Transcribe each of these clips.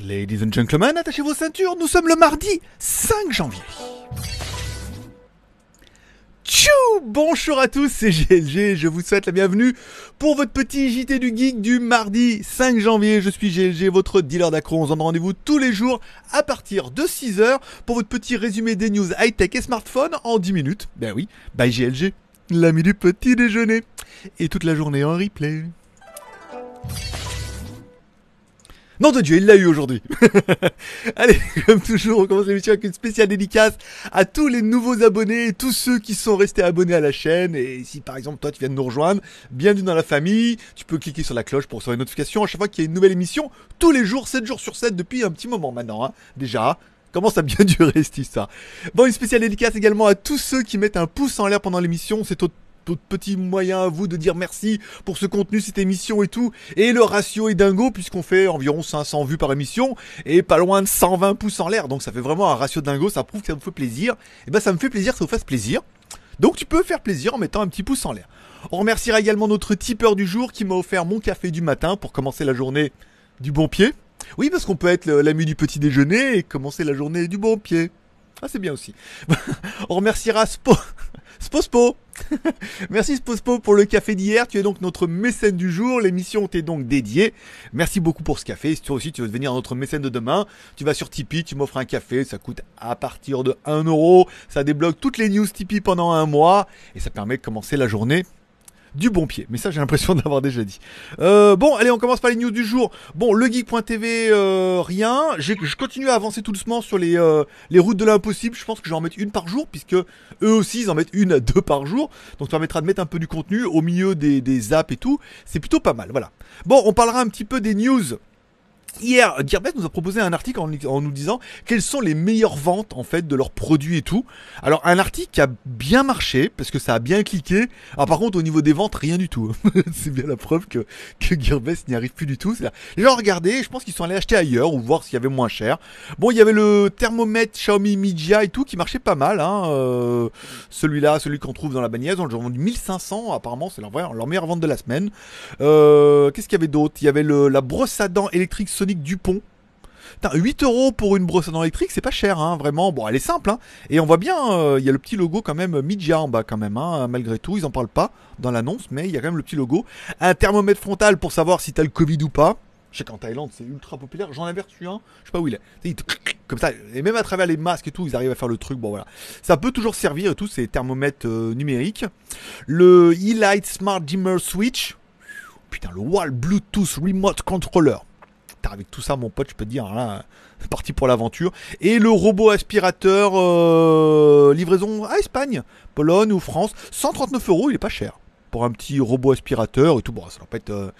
Ladies and gentlemen, attachez vos ceintures, nous sommes le mardi 5 janvier. Tchou Bonjour à tous, c'est GLG, je vous souhaite la bienvenue pour votre petit JT du Geek du mardi 5 janvier. Je suis GLG, votre dealer d'accro. On se donne rendez-vous tous les jours à partir de 6h pour votre petit résumé des news high-tech et smartphone en 10 minutes. Ben oui, bye GLG, l'ami du petit déjeuner. Et toute la journée en replay. Non de Dieu, il l'a eu aujourd'hui. Allez, comme toujours, on commence l'émission avec une spéciale dédicace à tous les nouveaux abonnés, tous ceux qui sont restés abonnés à la chaîne. Et si par exemple toi tu viens de nous rejoindre, bienvenue dans la famille. Tu peux cliquer sur la cloche pour recevoir une notification à chaque fois qu'il y a une nouvelle émission, tous les jours, 7 jours sur 7 depuis un petit moment maintenant. Hein, déjà, ça a bien duré, cette ça Bon, une spéciale dédicace également à tous ceux qui mettent un pouce en l'air pendant l'émission. C'est au tout petit moyen à vous de dire merci pour ce contenu, cette émission et tout. Et le ratio est dingo puisqu'on fait environ 500 vues par émission et pas loin de 120 pouces en l'air. Donc ça fait vraiment un ratio dingo, ça prouve que ça me fait plaisir. Et eh bien ça me fait plaisir ça vous fasse plaisir. Donc tu peux faire plaisir en mettant un petit pouce en l'air. On remerciera également notre tipeur du jour qui m'a offert mon café du matin pour commencer la journée du bon pied. Oui, parce qu'on peut être l'ami du petit déjeuner et commencer la journée du bon pied. Ah, c'est bien aussi. On remerciera Spo. Spospo Merci Spospo pour le café d'hier, tu es donc notre mécène du jour, l'émission t'est donc dédiée. Merci beaucoup pour ce café, si toi aussi tu veux devenir notre mécène de demain, tu vas sur Tipeee, tu m'offres un café, ça coûte à partir de 1 euro, ça débloque toutes les news Tipeee pendant un mois et ça permet de commencer la journée du bon pied. Mais ça, j'ai l'impression d'avoir déjà dit. Euh, bon, allez, on commence par les news du jour. Bon, legeek.tv, euh, rien. Je continue à avancer tout doucement sur les, euh, les routes de l'impossible. Je pense que je vais en mettre une par jour, puisque eux aussi, ils en mettent une à deux par jour. Donc, ça permettra de mettre un peu du contenu au milieu des, des apps et tout. C'est plutôt pas mal, voilà. Bon, on parlera un petit peu des news Hier, Gearbest nous a proposé un article en, nous disant quelles sont les meilleures ventes en fait de leurs produits et tout. Alors un article qui a bien marché parce que ça a bien cliqué. Alors ah, par contre au niveau des ventes rien du tout. c'est bien la preuve que Gearbest n'y arrive plus du tout. Les gens regardaient, je pense qu'ils sont allés acheter ailleurs ou voir s'il y avait moins cher. Bon, il y avait le thermomètre Xiaomi Mijia et tout qui marchait pas mal. Hein, euh, celui-là, celui qu'on trouve dans la bagnaise, on l'a vendu 1500. Apparemment, c'est leur, leur, meilleure vente de la semaine. Euh, qu'est-ce qu'il y avait d'autre Il y avait la brosse à dents électrique du Dupont. 8 euros pour une brosse à dents électrique, c'est pas cher, hein, vraiment. Bon, elle est simple, hein. Et on voit bien, euh, il y a le petit logo quand même euh, Midja en bas quand même, hein, malgré tout. Ils en parlent pas dans l'annonce, mais il y a quand même le petit logo. Un thermomètre frontal pour savoir si t'as le Covid ou pas. Je sais qu'en Thaïlande, c'est ultra populaire. J'en avais reçu un, je sais pas où il est. Comme ça, et même à travers les masques et tout, ils arrivent à faire le truc. Bon, voilà. Ça peut toujours servir et tout, ces thermomètres euh, numériques. Le E-Light Smart Dimmer Switch. Putain, le Wall Bluetooth Remote Controller avec tout ça, mon pote, je peux te dire, hein, là, parti pour l'aventure. Et le robot aspirateur, euh, livraison à Espagne, Pologne ou France, 139 euros, il est pas cher. Pour un petit robot aspirateur et tout, bon, ça va pas être euh,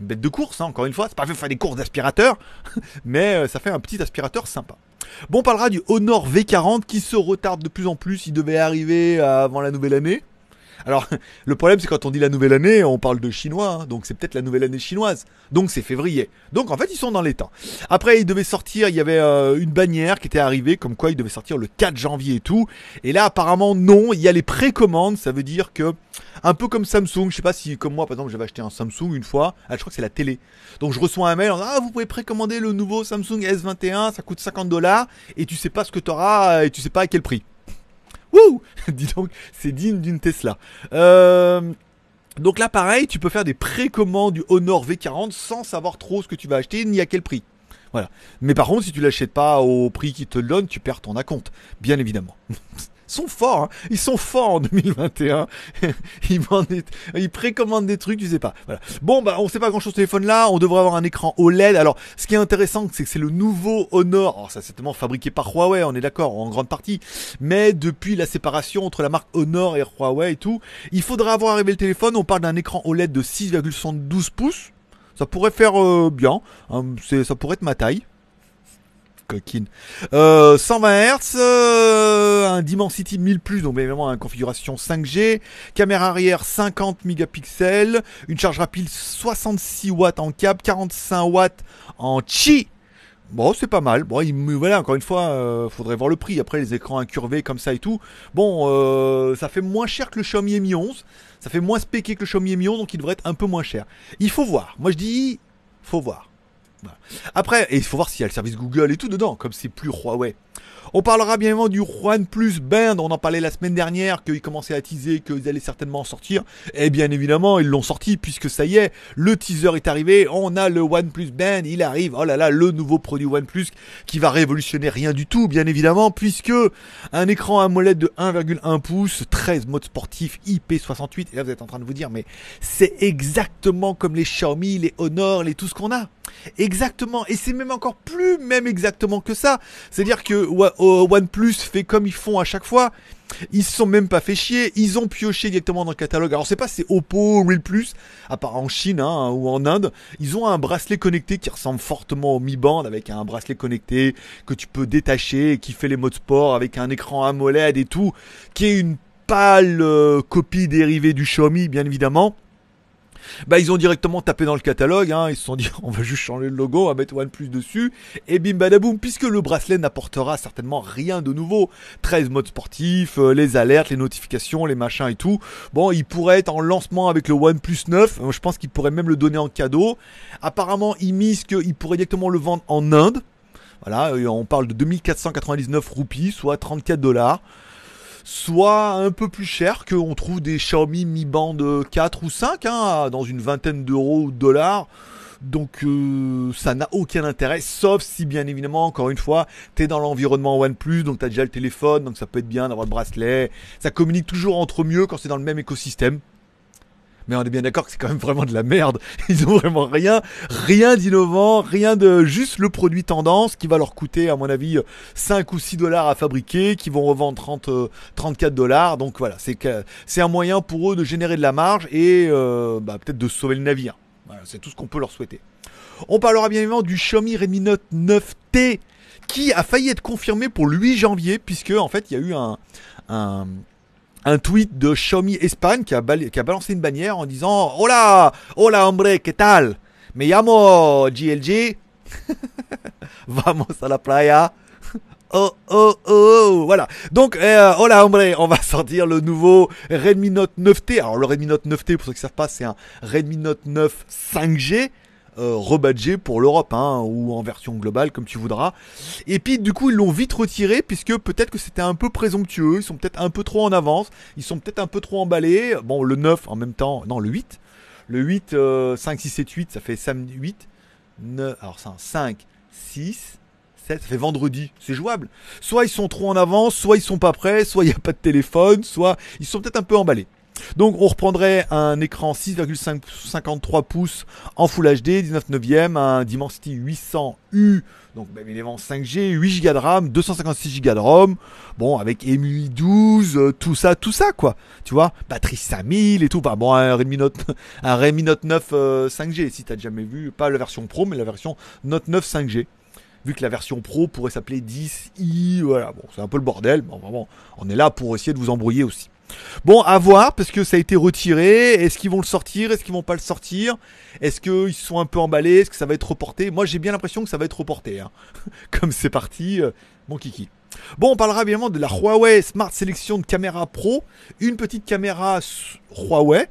une bête de course, hein, encore une fois, c'est pas fait faire des courses d'aspirateur, mais euh, ça fait un petit aspirateur sympa. Bon, on parlera du Honor V40 qui se retarde de plus en plus, il devait arriver avant la nouvelle année. Alors, le problème, c'est quand on dit la nouvelle année, on parle de chinois, hein, donc c'est peut-être la nouvelle année chinoise. Donc c'est février. Donc en fait, ils sont dans les temps. Après, ils devaient sortir, il y avait euh, une bannière qui était arrivée, comme quoi il devait sortir le 4 janvier et tout. Et là, apparemment, non, il y a les précommandes, ça veut dire que, un peu comme Samsung, je sais pas si, comme moi, par exemple, j'avais acheté un Samsung une fois, ah, je crois que c'est la télé. Donc je reçois un mail, en, ah, vous pouvez précommander le nouveau Samsung S21, ça coûte 50 dollars, et tu sais pas ce que t'auras, et tu sais pas à quel prix. Wouh Dis donc, c'est digne d'une Tesla. Euh, donc là, pareil, tu peux faire des précommandes du Honor V40 sans savoir trop ce que tu vas acheter ni à quel prix. Voilà. Mais par contre, si tu l'achètes pas au prix qui te donne tu perds ton acompte, bien évidemment. sont forts, hein. ils sont forts en 2021. ils, des... ils précommandent des trucs, tu sais pas. Voilà. Bon, bah, on sait pas grand chose ce téléphone là, on devrait avoir un écran OLED. Alors, ce qui est intéressant, c'est que c'est le nouveau Honor. Alors, ça, c'est tellement fabriqué par Huawei, on est d'accord, en grande partie. Mais depuis la séparation entre la marque Honor et Huawei et tout, il faudra avoir arrivé le téléphone. On parle d'un écran OLED de 6,72 pouces. Ça pourrait faire euh, bien, hein. ça pourrait être ma taille coquine. 120 euh, Hz, euh, un Dimensity 1000 plus, donc évidemment une configuration 5G, caméra arrière 50 mégapixels, une charge rapide 66 watts en câble, 45 watts en chi. Bon, c'est pas mal. Bon, il, voilà, encore une fois, euh, faudrait voir le prix. Après, les écrans incurvés comme ça et tout. Bon, ça fait moins cher que le Xiaomi Mi 11. Ça fait moins spéqué que le Xiaomi Mi 11, donc il devrait être un peu moins cher. Il faut voir. Moi, je dis, faut voir. Après, il faut voir s'il y a le service Google et tout dedans, comme c'est plus Huawei. On parlera bien évidemment du OnePlus Plus Band, on en parlait la semaine dernière, qu'ils commençaient à teaser, qu'ils allaient certainement en sortir. Et bien évidemment, ils l'ont sorti, puisque ça y est, le teaser est arrivé, on a le One Plus Band, il arrive, oh là là, le nouveau produit One Plus, qui va révolutionner rien du tout, bien évidemment, puisque un écran molette de 1,1 pouce, 13 modes sportifs, IP68, et là vous êtes en train de vous dire, mais c'est exactement comme les Xiaomi, les Honor, les tout ce qu'on a. Exactement, et c'est même encore plus même exactement que ça. C'est-à-dire que euh, OnePlus fait comme ils font à chaque fois. Ils se sont même pas fait chier, ils ont pioché directement dans le catalogue. Alors c'est pas c'est Oppo, ou Plus, à part en Chine hein, ou en Inde, ils ont un bracelet connecté qui ressemble fortement au Mi Band avec un bracelet connecté que tu peux détacher, et qui fait les modes sport avec un écran AMOLED et tout, qui est une pâle euh, copie dérivée du Xiaomi bien évidemment bah ils ont directement tapé dans le catalogue, hein. ils se sont dit on va juste changer le logo, on va mettre OnePlus dessus, et bim badaboum, puisque le bracelet n'apportera certainement rien de nouveau. 13 modes sportifs, euh, les alertes, les notifications, les machins et tout. Bon, il pourrait être en lancement avec le OnePlus 9, euh, je pense qu'il pourrait même le donner en cadeau. Apparemment, ils misent qu'ils pourraient directement le vendre en Inde. Voilà, on parle de 2499 roupies, soit 34 dollars soit un peu plus cher qu'on trouve des Xiaomi Mi Band 4 euh, ou 5 hein, dans une vingtaine d'euros ou dollars. Donc euh, ça n'a aucun intérêt, sauf si bien évidemment, encore une fois, tu es dans l'environnement OnePlus, donc tu as déjà le téléphone, donc ça peut être bien d'avoir le bracelet. Ça communique toujours entre mieux quand c'est dans le même écosystème mais on est bien d'accord que c'est quand même vraiment de la merde. Ils ont vraiment rien, rien d'innovant, rien de juste le produit tendance qui va leur coûter, à mon avis, 5 ou 6 dollars à fabriquer, qui vont revendre 30, 34 euh, dollars. Donc voilà, c'est, c'est un moyen pour eux de générer de la marge et euh, bah, peut-être de sauver le navire. c'est tout ce qu'on peut leur souhaiter. On parlera bien évidemment du Xiaomi Redmi Note 9T qui a failli être confirmé pour le 8 janvier puisque en fait il y a eu un un tweet de Xiaomi Espagne qui a, balancé une bannière en disant Hola, hola hombre, que tal Me llamo GLG. Vamos a la playa. Oh oh oh voilà. Donc euh, Hola hombre, on va sortir le nouveau Redmi Note 9T. Alors le Redmi Note 9T pour ceux qui ne savent pas, c'est un Redmi Note 9 5G euh, rebadgé pour l'Europe, hein, ou en version globale comme tu voudras. Et puis du coup ils l'ont vite retiré puisque peut-être que c'était un peu présomptueux, ils sont peut-être un peu trop en avance, ils sont peut-être un peu trop emballés. Bon le 9 en même temps, non le 8, le 8, 5, 6, 7, 8, ça fait samedi 8, 9, alors ça, 5, 6, 7, ça fait vendredi, c'est jouable. Soit ils sont trop en avance, soit ils sont pas prêts, soit il n'y a pas de téléphone, soit ils sont peut-être un peu emballés. Donc on reprendrait un écran 6,53 pouces en Full HD, 19 neuvième, un Dimensity 800U, donc évidemment 5G, 8 Go de RAM, 256 Go de ROM, bon avec MUI 12, euh, tout ça, tout ça quoi, tu vois, batterie 5000 et tout, bah bon un Redmi Note, un Redmi Note 9 5G euh, si t'as jamais vu, pas la version Pro mais la version Note 9 5G vu que la version pro pourrait s'appeler 10i, voilà, bon, c'est un peu le bordel, mais bon, on est là pour essayer de vous embrouiller aussi. Bon, à voir, parce que ça a été retiré. Est-ce qu'ils vont le sortir Est-ce qu'ils vont pas le sortir Est-ce qu'ils se sont un peu emballés Est-ce que ça va être reporté Moi, j'ai bien l'impression que ça va être reporté. Hein. Comme c'est parti, Bon, euh, mon kiki. Bon, on parlera évidemment de la Huawei Smart Selection de caméra pro, une petite caméra Huawei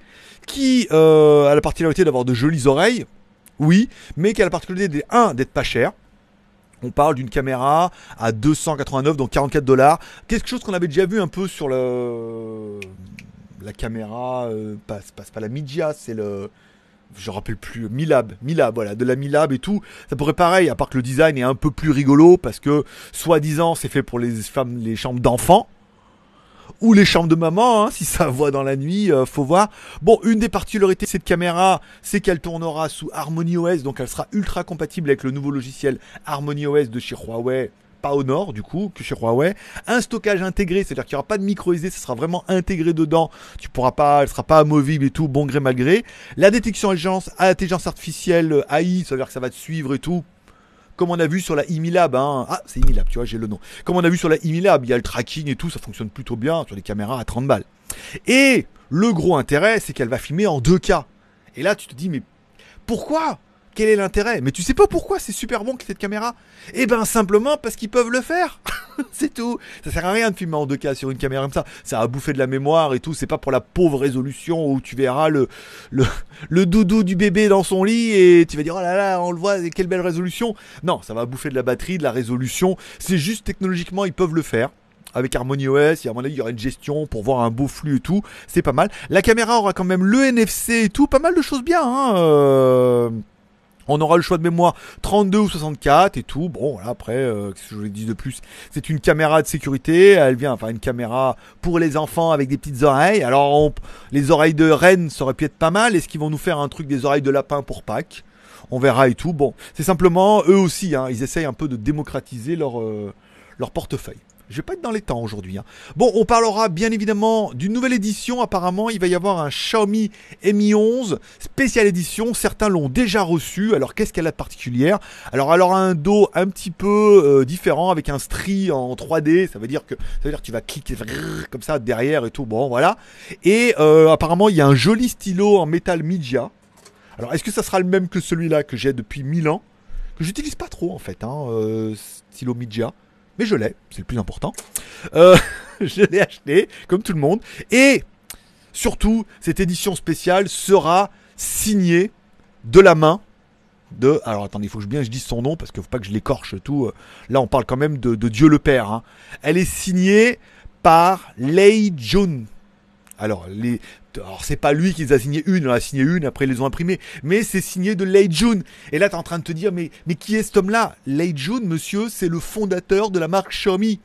qui euh, a la particularité d'avoir de jolies oreilles, oui, mais qui a la particularité, 1, d'être pas cher. On parle d'une caméra à 289, donc 44 dollars. Quelque chose qu'on avait déjà vu un peu sur le... la caméra, passe euh, pas, pas, la Midia, c'est le. Je rappelle plus, Milab, Milab, voilà, de la Milab et tout. Ça pourrait pareil, à part que le design est un peu plus rigolo parce que, soi-disant, c'est fait pour les femmes, les chambres d'enfants ou les chambres de maman, hein, si ça voit dans la nuit, euh, faut voir. Bon, une des particularités de cette caméra, c'est qu'elle tournera sous Harmony OS, donc elle sera ultra compatible avec le nouveau logiciel Harmony OS de chez Huawei pas au nord du coup que chez Huawei. Un stockage intégré, c'est-à-dire qu'il n'y aura pas de micro SD, ça sera vraiment intégré dedans. Tu pourras pas, elle sera pas amovible et tout, bon gré mal gré. La détection à l'intelligence artificielle euh, AI, ça veut dire que ça va te suivre et tout comme on a vu sur la Imilab, hein, ah c'est Imilab, tu vois, j'ai le nom. Comme on a vu sur la Imilab, il y a le tracking et tout, ça fonctionne plutôt bien sur les caméras à 30 balles. Et le gros intérêt, c'est qu'elle va filmer en 2K. Et là, tu te dis, mais pourquoi quel est l'intérêt Mais tu sais pas pourquoi c'est super bon que cette caméra Eh ben simplement parce qu'ils peuvent le faire. c'est tout. Ça sert à rien de filmer en 2K sur une caméra comme ça. Ça va bouffer de la mémoire et tout. C'est pas pour la pauvre résolution où tu verras le, le, doudou du bébé dans son lit et tu vas dire oh là là on le voit quelle belle résolution. Non, ça va bouffer de la batterie, de la résolution. C'est juste technologiquement ils peuvent le faire avec Harmony OS, il y aura une gestion pour voir un beau flux et tout, c'est pas mal. La caméra aura quand même le NFC et tout, pas mal de choses bien, hein. Euh. On aura le choix de mémoire 32 ou 64 et tout. Bon, voilà, après, euh, qu'est-ce que je vous dis de plus C'est une caméra de sécurité. Elle vient, enfin, une caméra pour les enfants avec des petites oreilles. Alors, les oreilles de reine, ça aurait pu être pas mal. Est-ce qu'ils vont nous faire un truc des oreilles de lapin pour Pâques On verra et tout. Bon, c'est simplement, eux aussi, hein, ils essayent un peu de démocratiser leur, euh, leur portefeuille. Je vais pas être dans les temps aujourd'hui. Hein. Bon, on parlera bien évidemment d'une nouvelle édition. Apparemment, il va y avoir un Xiaomi Mi 11 spéciale édition. Certains l'ont déjà reçu. Alors, qu'est-ce qu'elle a de particulière Alors, elle aura un dos un petit peu euh, différent avec un stri en 3D. Ça veut dire que dire tu vas cliquer comme ça derrière et tout. Bon, voilà. Et euh, apparemment, il y a un joli stylo en métal midia. Alors, est-ce que ça sera le même que celui-là que j'ai depuis 1000 ans Que j'utilise pas trop en fait, un hein, euh, stylo midia mais je l'ai, c'est le plus important. Euh, je l'ai acheté, comme tout le monde. Et surtout, cette édition spéciale sera signée de la main de. Alors attendez, il faut que je, bien je dise son nom parce qu'il ne faut pas que je l'écorche tout. Euh, là, on parle quand même de, Dieu le Père. Hein. Elle est signée par Lei Jun. Alors, les, alors c'est pas lui qui les a signé une, on a signé une, après ils les ont imprimés, mais c'est signé de Lei Jun. Et là t'es en train de te dire mais mais qui est cet homme-là Lei Jun, monsieur, c'est le fondateur de la marque Xiaomi.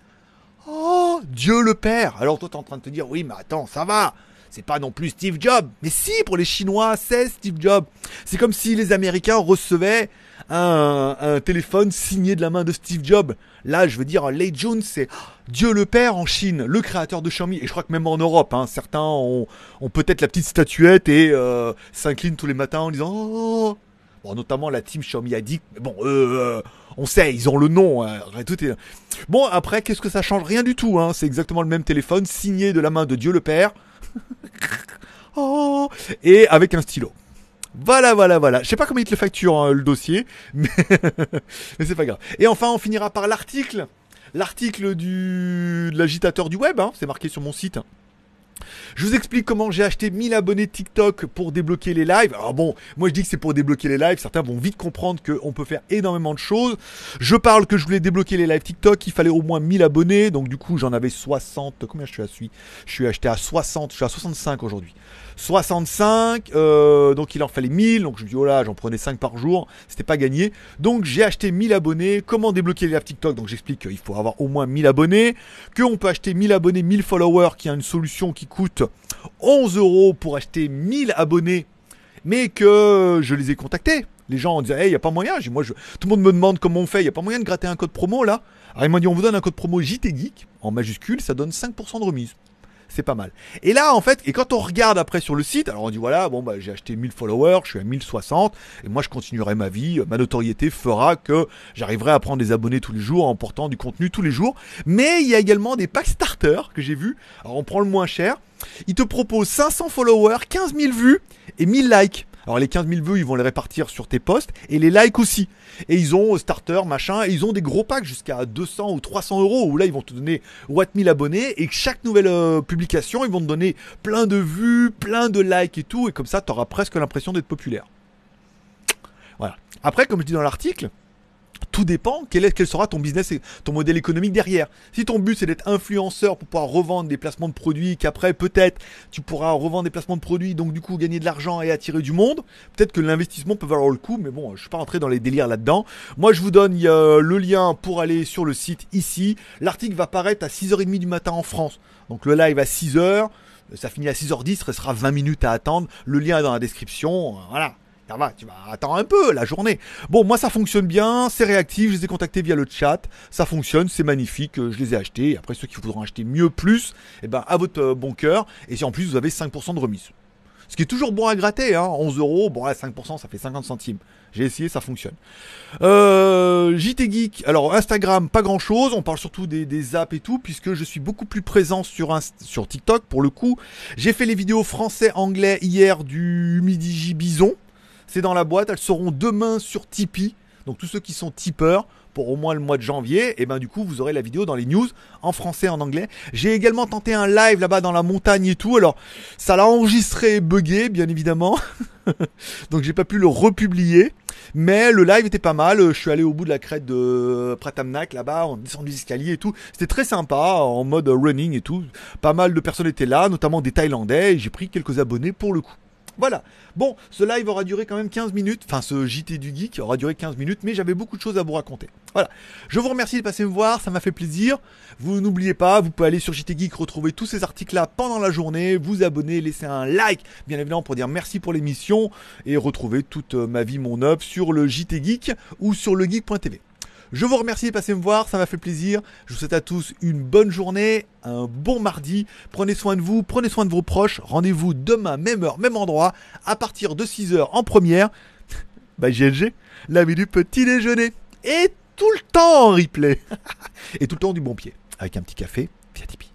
Oh, Dieu le Père Alors toi t'es en train de te dire oui mais attends ça va c'est pas non plus Steve Jobs. Mais si, pour les Chinois, c'est Steve Jobs. C'est comme si les Américains recevaient un, téléphone signé de la main de Steve Jobs. Là, je veux dire, Lei Jones, c'est oh, Dieu le Père en Chine, le créateur de Xiaomi, et je crois que même en Europe, hein, certains ont, peut-être la petite statuette et euh, s'inclinent tous les matins en disant oh, oh, oh! Bon, notamment la team Xiaomi a dit « Bon, euh, on sait, ils ont le nom. Hein, bon, après, qu'est-ce que ça change Rien du tout. Hein. C'est exactement le même téléphone, signé de la main de Dieu le Père. oh, et avec un stylo. Voilà, voilà, voilà. Je sais pas comment ils te le facturent hein, le dossier, mais, mais c'est pas grave. Et enfin, on finira par l'article, l'article du de l'agitateur du web. Hein. c'est marqué sur mon site. Je vous explique comment j'ai acheté 1000 abonnés TikTok pour débloquer les lives. Alors bon, moi je dis que c'est pour débloquer les lives. Certains vont vite comprendre qu'on peut faire énormément de choses. Je parle que je voulais débloquer les lives TikTok. Il fallait au moins 1000 abonnés. Donc du coup, j'en avais 60. Combien je suis à celui Je suis acheté à 60. Je suis à 65 aujourd'hui. 65. Euh, donc il en fallait 1000. Donc je dis, voilà, oh j'en prenais 5 par jour. C'était pas gagné. Donc j'ai acheté 1000 abonnés. Comment débloquer les lives TikTok Donc j'explique qu'il faut avoir au moins 1000 abonnés. Qu'on peut acheter 1000 abonnés, 1000 followers, qui a une solution qui coûte 11 euros pour acheter 1000 abonnés, mais que je les ai contactés. Les gens ont il hey, n'y a pas moyen. Moi, je... Tout le monde me demande comment on fait. Il n'y a pas moyen de gratter un code promo là. Alors ils m'ont dit, on vous donne un code promo JT en majuscule, ça donne 5% de remise c'est pas mal. Et là, en fait, et quand on regarde après sur le site, alors on dit voilà, bon, bah, j'ai acheté 1000 followers, je suis à 1060, et moi je continuerai ma vie, ma notoriété fera que j'arriverai à prendre des abonnés tous les jours en portant du contenu tous les jours. Mais il y a également des packs starter que j'ai vus. Alors on prend le moins cher. Il te propose 500 followers, 15 000 vues et 1000 likes. Alors les 15 000 vues, ils vont les répartir sur tes posts et les likes aussi. Et ils ont euh, starter, machin, ils ont des gros packs jusqu'à 200 ou 300 euros où là ils vont te donner 1000 abonnés et chaque nouvelle euh, publication, ils vont te donner plein de vues, plein de likes et tout. Et comme ça, tu auras presque l'impression d'être populaire. Voilà. Après, comme je dis dans l'article, tout dépend quel, est, sera ton business et ton modèle économique derrière. Si ton but c'est d'être influenceur pour pouvoir revendre des placements de produits, qu'après peut-être tu pourras revendre des placements de produits, donc du coup gagner de l'argent et attirer du monde, peut-être que l'investissement peut valoir le coup, mais bon, je ne suis pas rentré dans les délires là-dedans. Moi je vous donne le lien pour aller sur le site ici. L'article va paraître à 6h30 du matin en France. Donc le live à 6h ça finit à 6h10, il restera 20 minutes à attendre. Le lien est dans la description. Voilà. Attends tu vas un peu la journée. Bon, moi ça fonctionne bien, c'est réactif, je les ai contactés via le chat, ça fonctionne, c'est magnifique, euh, je les ai achetés. après ceux qui voudront acheter mieux plus, eh ben à votre euh, bon cœur. Et si en plus vous avez 5% de remise. Ce qui est toujours bon à gratter, hein, 11 euros, bon là 5% ça fait 50 centimes. J'ai essayé, ça fonctionne. Euh, JT Geek, alors Instagram, pas grand chose. On parle surtout des, apps et tout, puisque je suis beaucoup plus présent sur, sur TikTok pour le coup. J'ai fait les vidéos français-anglais hier du Midi J Bison. C'est dans la boîte. Elles seront demain sur Tipeee. Donc tous ceux qui sont tipeurs pour au moins le mois de janvier, et eh ben du coup vous aurez la vidéo dans les news en français, en anglais. J'ai également tenté un live là-bas dans la montagne et tout. Alors ça l'a enregistré et bugué bien évidemment. Donc j'ai pas pu le republier. Mais le live était pas mal. Je suis allé au bout de la crête de Pratamnak là-bas, on descend des escaliers et tout. C'était très sympa en mode running et tout. Pas mal de personnes étaient là, notamment des Thaïlandais. J'ai pris quelques abonnés pour le coup. Voilà. Bon, ce live aura duré quand même 15 minutes. Enfin, ce JT du Geek aura duré 15 minutes, mais j'avais beaucoup de choses à vous raconter. Voilà. Je vous remercie de passer me voir, ça m'a fait plaisir. Vous n'oubliez pas, vous pouvez aller sur JT Geek, retrouver tous ces articles-là pendant la journée, vous abonner, laisser un like, bien évidemment, pour dire merci pour l'émission et retrouver toute euh, ma vie, mon œuvre sur le JT Geek ou sur le geek.tv. Je vous remercie de passer me voir, ça m'a fait plaisir. Je vous souhaite à tous une bonne journée, un bon mardi. Prenez soin de vous, prenez soin de vos proches. Rendez-vous demain, même heure, même endroit, à partir de 6h en première. Bah la vie du petit déjeuner. Et tout le temps en replay. Et tout le temps du bon pied. Avec un petit café via Tipeee.